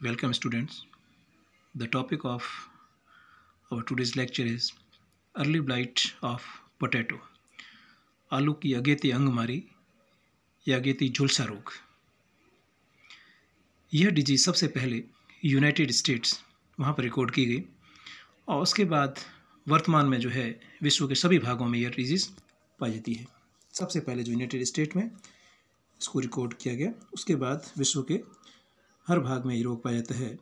Welcome students. The topic of our today's lecture is early blight of potato. आलू की अगेती अंगमारी या अगेती झुलसा रोग यह डिजीज सबसे पहले यूनाइटेड स्टेट्स वहाँ पर रिकॉर्ड की गई और उसके बाद वर्तमान में जो है विश्व के सभी भागों में यह डिजीज़ पाई जाती है सबसे पहले जो यूनाइटेड स्टेट में इसको रिकॉर्ड किया गया उसके बाद विश्व के हर भाग में ये रोग पाया जाता है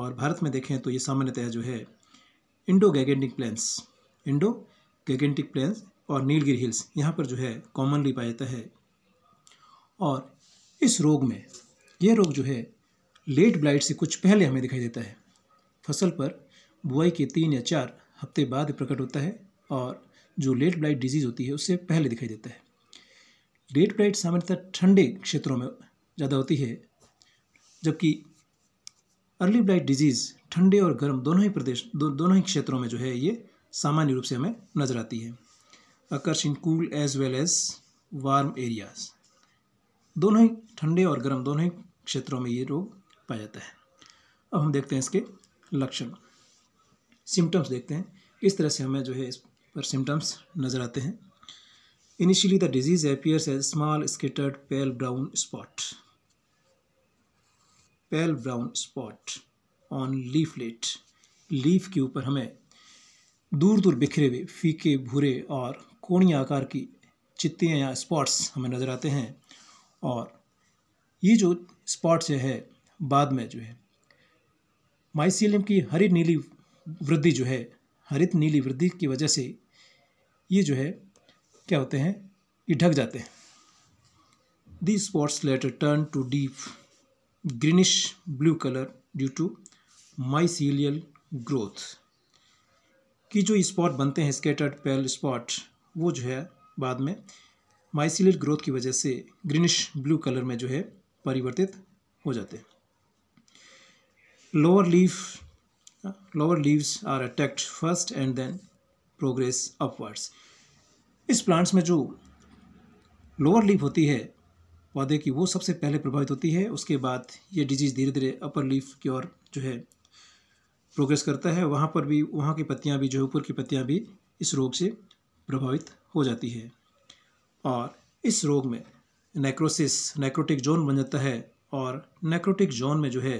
और भारत में देखें तो ये सामान्यतः जो है Indo Gangetic plains Indo Gangetic plains और नीलगिर हिल्स यहाँ पर जो है कॉमनली पाया जाता है और इस रोग में यह रोग जो है लेट ब्लाइट से कुछ पहले हमें दिखाई देता है फसल पर बुआई के तीन या चार हफ्ते बाद प्रकट होता है और जो लेट ब्लाइट डिजीज़ होती है उससे पहले दिखाई देता है लेट ब्लाइट सामान्यतः ठंडे क्षेत्रों में ज़्यादा होती है जबकि अर्ली ब्लाइट डिजीज़ ठंडे और गर्म दोनों ही प्रदेश दो, दोनों ही क्षेत्रों में जो है ये सामान्य रूप से हमें नज़र आती है occurs in cool as well as warm areas दोनों ही ठंडे और गर्म दोनों ही क्षेत्रों में ये रोग पाया जाता है अब हम देखते हैं इसके लक्षण सिम्टम्स देखते हैं इस तरह से हमें जो है इस पर सिम्टम्स नज़र आते हैं initially the disease appears as small scattered pale brown spot pale brown spot on leaflet leaf के ऊपर हमें दूर दूर बिखरे हुए फीके भूरे और कोणी आकार की चित्तियाँ या स्पॉट्स हमें नज़र आते हैं और ये जो स्पॉट्स है बाद में जो है माइसीलियम की हरित नीली वृद्धि जो है हरित नीली वृद्धि की वजह से ये जो है क्या होते हैं ये ढक जाते हैं the spots later turn to deep greenish blue color due to mycelial growth की जो स्पॉट बनते हैं स्केटर्ड पेल स्पॉट वो जो है बाद में माइसिलियर ग्रोथ की वजह से ग्रीनिश ब्लू कलर में जो है परिवर्तित हो जाते हैं lower leaf lower leaves are attacked first and then progress upwards इस प्लांट्स में जो लोअर लीफ होती है पौधे की वो सबसे पहले प्रभावित होती है उसके बाद ये डिजीज़ धीरे धीरे अपर लीफ की ओर जो है प्रोग्रेस करता है वहाँ पर भी वहाँ की पत्तियाँ भी जो है ऊपर की पत्तियाँ भी इस रोग से प्रभावित हो जाती है और इस रोग में नेक्रोसिस नेक्रोटिक जोन बन जाता है और नेक्रोटिक जोन में जो है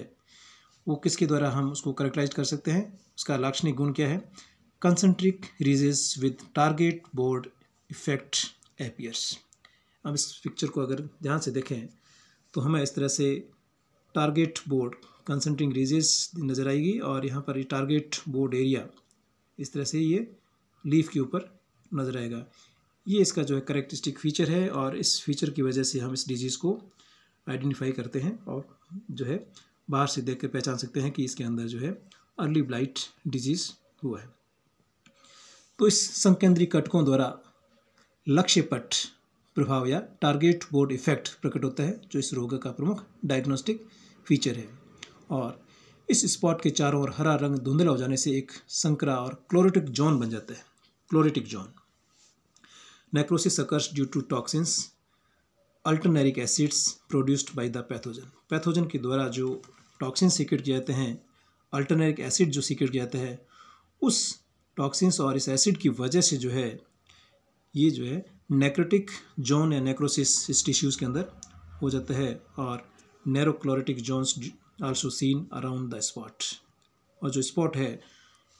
वो किसके द्वारा हम उसको करेक्टराइज कर सकते हैं उसका लाक्षणिक गुण क्या है concentric ridges with target board effect appears अब इस पिक्चर को अगर ध्यान से देखें तो हमें इस तरह से टारगेट बोर्ड कंसनट्रिंग रीजेस नज़र आएगी और यहाँ पर ये टारगेट बोर्ड एरिया इस तरह से ये लीफ के ऊपर नज़र आएगा ये इसका जो है करेक्टरिस्टिक फीचर है और इस फीचर की वजह से हम इस डिजीज़ को आइडेंटिफाई करते हैं और जो है बाहर से देख कर पहचान सकते हैं कि इसके अंदर जो है अर्ली ब्लाइट डिजीज़ हुआ है तो इस संकेंद्रीय कटकों द्वारा लक्ष्य पट प्रभाव या टारगेट बोर्ड इफेक्ट प्रकट होता है जो इस रोग का प्रमुख डायग्नोस्टिक फीचर है और इस स्पॉट के चारों ओर हरा रंग धुंधला हो जाने से एक संकरा और क्लोरेटिक जोन बन जाता है chlorotic zone necrosis occurs due to toxins alternaric acids produced by the pathogen pathogen के द्वारा जो टॉक्सिन सीक्रेट किए जाते हैं अल्टरनेरिक एसिड जो सीक्रेट किया जाता है उस टॉक्सिन्स और इस एसिड की वजह से जो है ये जो है नेक्रोटिक जोन या नेक्रोसिस इस टिश्यूज़ के अंदर हो जाता है और narrow chlorotic zones also seen around the spot और जो स्पॉट है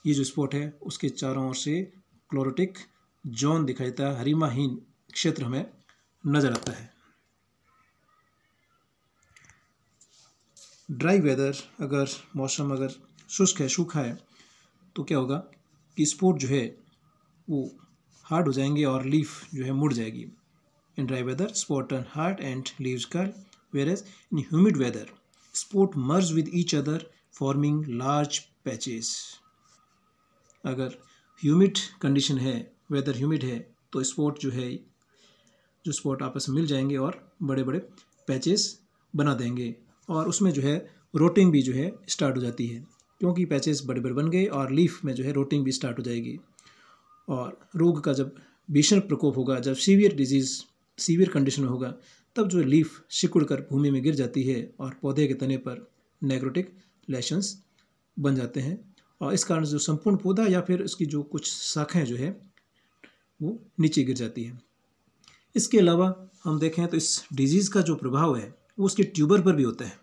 ये जो स्पॉट है उसके चारों ओर से क्लोरेटिक जोन दिखाई देता है हरिमाहीन क्षेत्र हमें नज़र आता है ड्राई वेदर अगर मौसम अगर शुष्क है सूखा है तो क्या होगा कि स्पॉट जो है वो हार्ड हो जाएंगे और लीफ जो है मुड़ जाएगी in dry weather spot turn hard and leave कर whereas in humid weather spot merge with each other forming large patches अगर ह्यूमिड कंडीशन है वेदर ह्यूमिड है तो स्पॉट जो है जो स्पॉट आपस में मिल जाएंगे और बड़े बड़े पैचेस बना देंगे और उसमें जो है रोटिंग भी जो है स्टार्ट हो जाती है क्योंकि पैचेस बड़े बड़े बन गए और लीफ में जो है रोटिंग भी स्टार्ट हो जाएगी और रोग का जब भीषण प्रकोप होगा जब सीवियर डिजीज़ सीवियर कंडीशन होगा तब जो लीफ सिकुड़ कर भूमि में गिर जाती है और पौधे के तने पर नेग्रोटिक लेशंस बन जाते हैं और इस कारण जो संपूर्ण पौधा या फिर उसकी जो कुछ शाखाएँ जो है वो नीचे गिर जाती है इसके अलावा हम देखें तो इस डिजीज़ का जो प्रभाव है वो उसके ट्यूबर पर भी होता है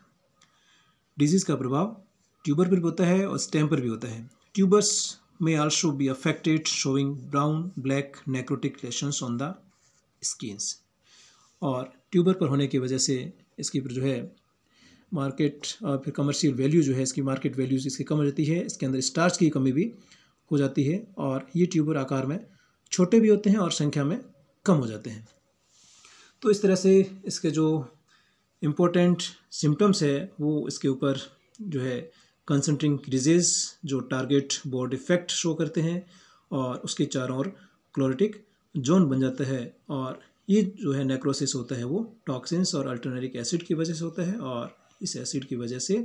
डिजीज़ का प्रभाव ट्यूबर पर भी होता है और स्टेम पर भी होता है tubers may also be affected showing brown black necrotic lesions on the skins और ट्यूबर पर होने की वजह से इसकी जो है मार्केट और फिर कमर्शियल वैल्यू जो है इसकी मार्केट वैल्यूज इसकी कम हो जाती है इसके अंदर स्टार्च की कमी भी हो जाती है और ये ट्यूबर आकार में छोटे भी होते हैं और संख्या में कम हो जाते हैं तो इस तरह से इसके जो इम्पोर्टेंट सिम्टम्स है वो इसके ऊपर जो है कंसनट्रिंग क्रीजेज जो टारगेट बॉड इफेक्ट शो करते हैं और उसके चारों ओर क्लोरेटिक जोन बन जाता है और ये जो है नेक्रोसिस होता है वो टॉक्सिन्स और अल्टरनेरिक एसिड की वजह से होता है और इस एसिड की वजह से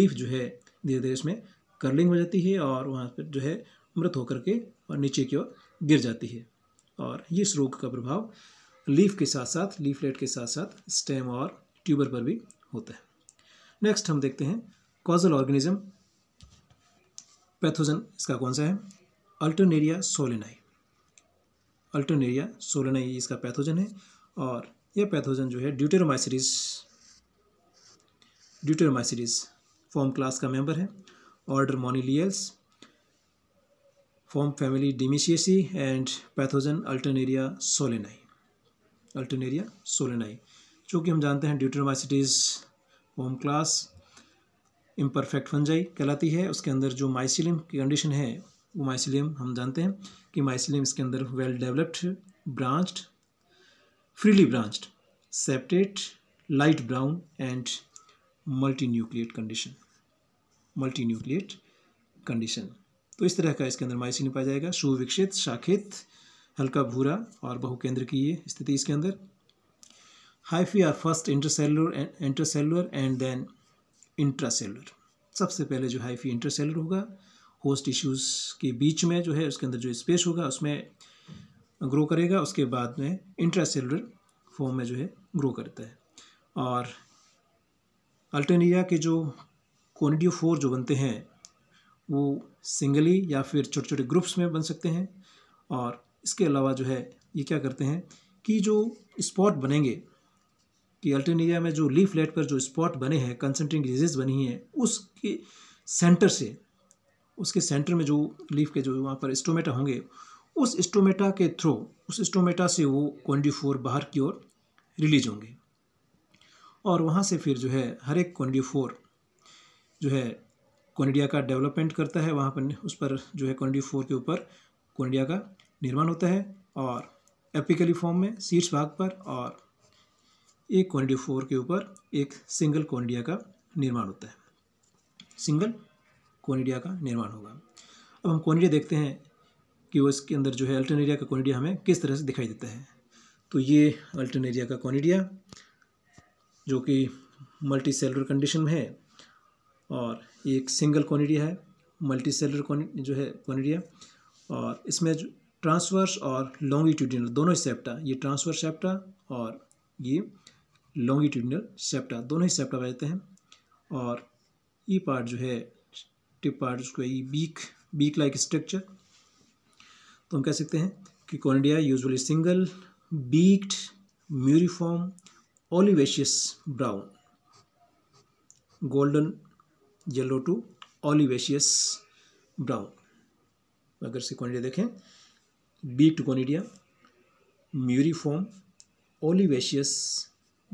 लीफ जो है धीरे धीरे इसमें कर्लिंग हो जाती है और वहाँ पर जो है मृत होकर के और नीचे की ओर गिर जाती है और इस रोग का प्रभाव लीफ के साथ साथ लीफलेट के साथ साथ स्टेम और ट्यूबर पर भी होता है नेक्स्ट हम देखते हैं कॉजल ऑर्गेनिज्म पैथोजन इसका कौन सा है अल्टरनेरिया सोलेनाई अल्टरनेरिया सोलेनाई इसका पैथोजन है और यह पैथोजन जो है ड्यूटेरोमाइसिरीज ड्यूटेरोमाइसिरीज फॉर्म क्लास का मेंबर है order moniliales form family dematiaceae and pathogen Alternaria solani Alternaria solani जो कि हम जानते हैं deuteromycetes form class imperfect fungi कहलाती है उसके अंदर जो माइसिलियम की कंडीशन है वो माइसिलियम हम जानते हैं कि माइसिलियम इसके अंदर well developed branched freely branched septate light brown and multinucleate condition multinucleate condition तो इस तरह का इसके अंदर माइसिलियम पाया जाएगा सुविकसित शाखित हल्का भूरा और बहुकेंद्र की ये स्थिति इसके अंदर hyphae are first intercellular intercellular and then cellular सबसे पहले जो हाइफी सेलर होगा होस्ट टिश्यूज़ के बीच में जो है उसके अंदर जो स्पेस होगा उसमें ग्रो करेगा उसके बाद में सेलर फॉर्म में जो है ग्रो करता है और अल्टेनिया के जो फोर जो बनते हैं वो सिंगली या फिर छोटे छोटे ग्रुप्स में बन सकते हैं और इसके अलावा जो है ये क्या करते हैं कि जो स्पॉट बनेंगे कि अल्टरनेरिया में जो लीफ लेट पर जो स्पॉट बने हैं कंसेंट्रिंग डिजीज बनी है उसके सेंटर से उसके सेंटर में जो लीफ के जो वहाँ पर स्टोमेटा होंगे उस स्टोमेटा के थ्रू उस स्टोमेटा से वो कॉन्डी बाहर की ओर रिलीज होंगे और वहाँ से फिर जो है हर एक कॉन्डी जो है कॉन्डिया का डेवलपमेंट करता है वहाँ पर उस पर जो है कॉन्डी के ऊपर कॉन्डिया का निर्माण होता है और एपिकली फॉर्म में शीर्ष भाग पर और एक फोर के ऊपर एक सिंगल कॉन्डिया का निर्माण होता है सिंगल कोनिडिया का निर्माण होगा अब हम कोनिडिया देखते हैं कि वो इसके अंदर जो है अल्टरनेरिया का कोनिडिया हमें किस तरह से दिखाई देता है तो ये अल्टरनेरिया का कोनिडिया जो कि मल्टी सेलर कंडीशन में है और एक सिंगल कोनिडिया है मल्टी सेलर जो है कोनिडिया और इसमें जो ट्रांसवर्स और लॉन्गिट्यूडिनल दोनों सेप्टा ये ट्रांसवर्स सेप्टा और ये लॉन्गिट्यूडनल सेप्टा दोनों ही सेप्टा बजते हैं और ई e पार्ट जो है टिप पार्ट उसको ई बीक बीक लाइक स्ट्रक्चर तो हम कह सकते हैं कि conidia usually single beaked muriform olivaceous brown golden yellow to olivaceous brown अगर से क्वानिडिया देखें beaked conidia muriform olivaceous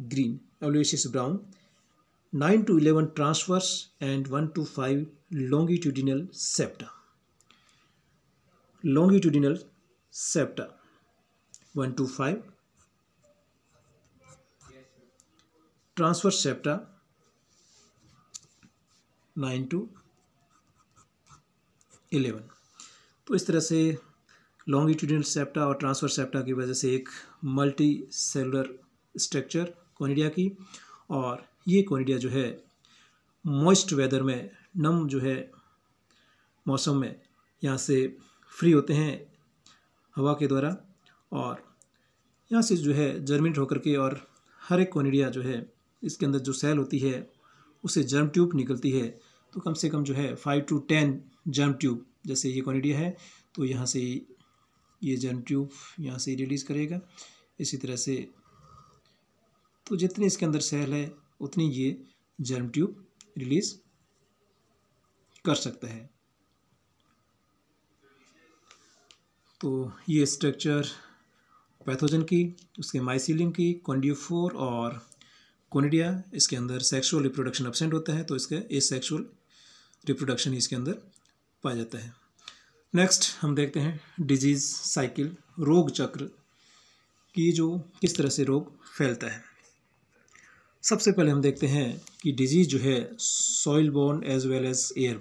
green, always is Brown, 9 to 11 transverse and 1 to 5 longitudinal septa. Longitudinal septa 1 to 5 transverse septa 9 to 11 तो इस तरह से longitudinal septa और transverse septa की वजह से एक मल्टी सेलुलर स्ट्रक्चर कोनिडिया की और ये कोनिडिया जो है मॉइस्ट वेदर में नम जो है मौसम में यहाँ से फ्री होते हैं हवा के द्वारा और यहाँ से जो है जर्मिनेट होकर के और हर एक कोनिडिया जो है इसके अंदर जो सेल होती है उसे जर्म ट्यूब निकलती है तो कम से कम जो है five to ten germ tube जैसे ये क्वानिडिया है तो यहाँ से ये जर्म ट्यूब यहाँ से रिलीज़ करेगा इसी तरह से तो जितनी इसके अंदर सेल है उतनी ये जर्म ट्यूब रिलीज़ कर सकता है तो ये स्ट्रक्चर पैथोजन की उसके माइसिलियम की कॉन्डियोफोर और कोनिडिया इसके अंदर सेक्सुअल रिप्रोडक्शन अपसेंट होता है तो इसका ए सेक्सुअल रिप्रोडक्शन इसके अंदर पाया जाता है नेक्स्ट हम देखते हैं डिजीज़ साइकिल रोग चक्र की जो किस तरह से रोग फैलता है सबसे पहले हम देखते हैं कि डिजीज़ जो है soil borne as well as air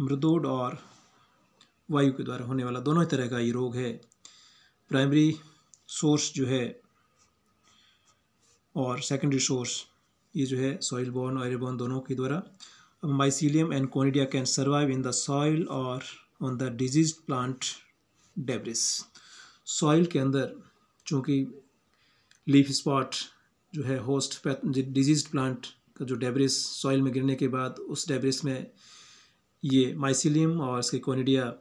मृदोड और वायु के द्वारा होने वाला दोनों तरह का ये रोग है प्राइमरी सोर्स जो है और सेकेंडरी सोर्स ये जो है सॉइल बोन और एयरबोन दोनों के द्वारा अब mycelium and conidia can survive in the soil और on the disease plant debris soil के अंदर चूँकि लीफ स्पॉट जो है होस्ट डिजीज प्लांट का जो डेबरिस सॉइल में गिरने के बाद उस डेबरिस में ये माइसिलियम और इसके कोनेडिया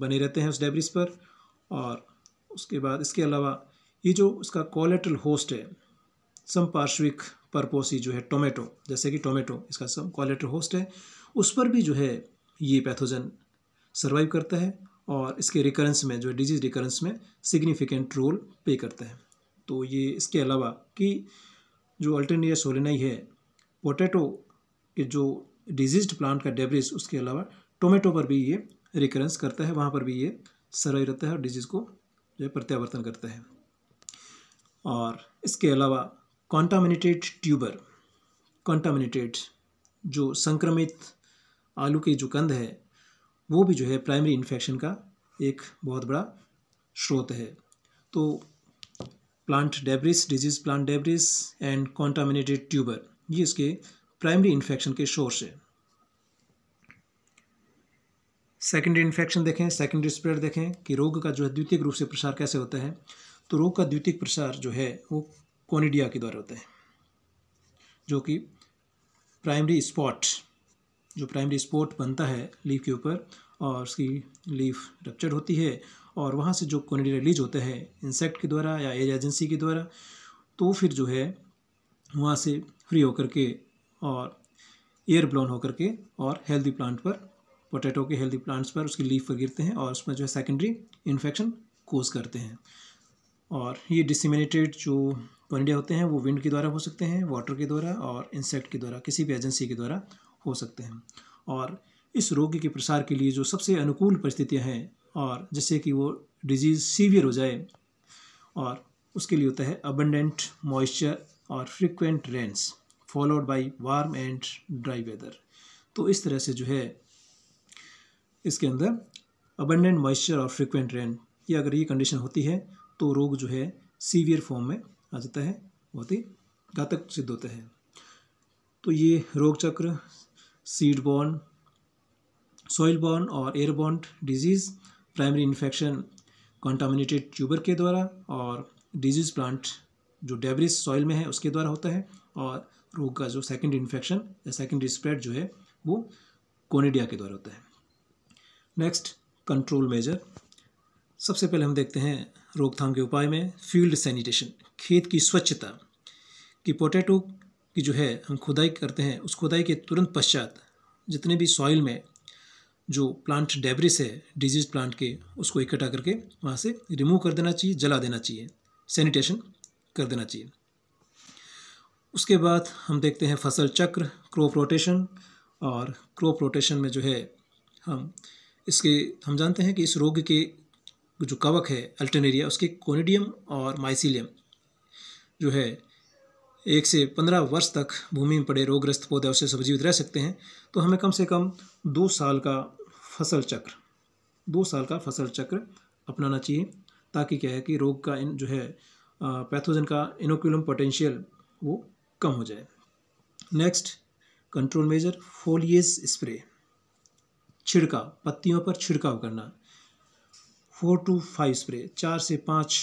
बने रहते हैं उस डेबरिस पर और उसके बाद इसके अलावा ये जो उसका कॉलेट्रल होस्ट है समपार्श्विक परपोसी जो है टोमेटो जैसे कि टोमेटो इसका सम कॉलेट्रल होस्ट है उस पर भी जो है ये पैथोजन सर्वाइव करता है और इसके रिकरेंस में जो है डिजीज रिकरेंस में सिग्निफिकेंट रोल प्ले करते हैं तो ये इसके अलावा कि जो अल्टरनिया सोलिनाई है पोटैटो के जो डिजीज प्लांट का डेबरेज उसके अलावा टोमेटो पर भी ये रिकरेंस करता है वहाँ पर भी ये सराई रहता है और डिजीज़ को जो है प्रत्यावर्तन करता है और इसके अलावा कॉन्टामिनेटेड ट्यूबर कॉन्टामिनेटेड जो संक्रमित आलू के जो कंद है वो भी जो है प्राइमरी इन्फेक्शन का एक बहुत बड़ा स्रोत है तो plant debris disease plant debris and contaminated tuber ये इसके प्राइमरी इन्फेक्शन के सोर्स है सेकेंडरी इन्फेक्शन देखें सेकेंडरी स्प्रेड देखें कि रोग का जो है द्वितीय रूप से प्रसार कैसे होता है तो रोग का द्वितीय प्रसार जो है वो कोनिडिया के द्वारा होता है जो कि प्राइमरी स्पॉट जो प्राइमरी स्पॉट बनता है लीफ के ऊपर और उसकी लीफ रप्चर होती है और वहाँ से जो क्वानिटी रिलीज होते हैं इंसेक्ट के द्वारा या एयर एजेंसी के द्वारा तो फिर जो है वहाँ से फ्री होकर के और एयर ब्लोन होकर के और हेल्दी प्लांट पर पोटैटो के हेल्दी प्लांट्स पर उसकी लीफ पर गिरते हैं और उसमें जो है सेकेंडरी इन्फेक्शन कोज करते हैं और ये डिसमिनेटेड जो क्वानिटिया होते हैं वो विंड के द्वारा हो सकते हैं वाटर के द्वारा और इंसेक्ट के द्वारा किसी भी एजेंसी के द्वारा हो सकते हैं और इस रोग के प्रसार के लिए जो सबसे अनुकूल परिस्थितियाँ हैं और जिससे कि वो डिजीज़ सीवियर हो जाए और उसके लिए होता है अबंडेंट मॉइस्चर और frequent rains followed by warm and dry weather तो इस तरह से जो है इसके अंदर अबंडेंट मॉइस्चर और फ्रिक्वेंट रेन ये अगर ये कंडीशन होती है तो रोग जो है सीवियर फॉर्म में आ जाता है बहुत ही घातक सिद्ध होता है तो ये रोग चक्र सीड बॉर्न सॉइल बॉर्न और एयर बॉन्ड disease primary infection contaminated tuber के द्वारा और डिजीज़ प्लांट जो डेबरिज सॉइल में है उसके द्वारा होता है और रोग का जो सेकेंड इन्फेक्शन या सेकेंड स्प्रेड जो है वो कोनेडिया के द्वारा होता है नेक्स्ट कंट्रोल मेजर सबसे पहले हम देखते हैं रोकथाम के उपाय में फील्ड सैनिटेशन खेत की स्वच्छता कि पोटैटो की जो है हम खुदाई करते हैं उस खुदाई के तुरंत पश्चात जितने भी सॉइल में जो प्लांट डेबरिस है डिजीज प्लांट के उसको इकट्ठा करके वहाँ से रिमूव कर देना चाहिए जला देना चाहिए सैनिटेशन कर देना चाहिए उसके बाद हम देखते हैं फसल चक्र क्रॉप रोटेशन और क्रॉप रोटेशन में जो है हम इसके हम जानते हैं कि इस रोग के जो कवक है अल्टरनेरिया उसके कोनिडियम और माइसिलियम जो है एक से पंद्रह वर्ष तक भूमि में पड़े रोगग्रस्त पौधे उससे सब्जीवित रह सकते हैं तो हमें कम से कम दो साल का फसल चक्र दो साल का फसल चक्र अपनाना चाहिए ताकि क्या है कि रोग का इन जो है पैथोजन का इनोक्यूलम पोटेंशियल वो कम हो जाए next control measure foliar spray छिड़काव पत्तियों पर छिड़काव करना फोर टू फाइव स्प्रे चार से पाँच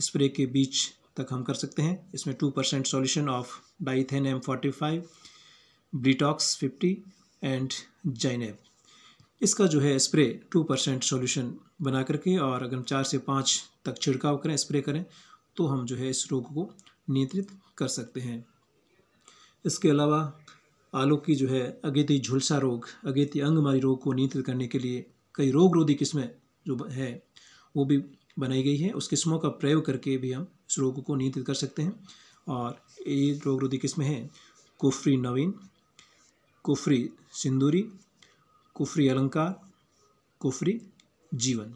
स्प्रे के बीच तक हम कर सकते हैं इसमें two percent solution of Dithane M forty five Blitox fifty and zineb इसका जो है स्प्रे टू परसेंट सोल्यूशन बना करके और अगर हम चार से पाँच तक छिड़काव करें स्प्रे करें तो हम जो है इस रोग को नियंत्रित कर सकते हैं इसके अलावा आलू की जो है अगेती झुलसा रोग अगेती अंगमारी रोग को नियंत्रित करने के लिए कई रोग रोधी किस्में जो है वो भी बनाई गई है उस किस्मों का प्रयोग करके भी हम इस रोग को नियंत्रित कर सकते हैं और ये रोग रोधी किस्में हैं कुफरी नवीन कुफरी सिंदूरी कुफरी अलंकार कुफरी जीवन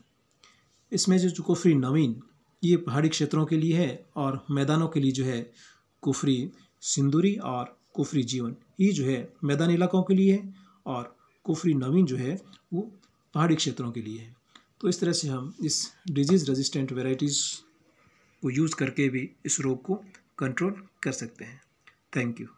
इसमें जो कुफरी नवीन ये पहाड़ी क्षेत्रों के लिए है और मैदानों के लिए जो है कुफरी सिंदूरी और कुफरी जीवन ये जो है मैदानी इलाकों के लिए है और कुफरी नवीन जो है वो पहाड़ी क्षेत्रों के लिए है तो इस तरह से हम इस डिजीज़ रेजिस्टेंट वेराइटीज़ को यूज़ करके भी इस रोग को कंट्रोल कर सकते हैं थैंक यू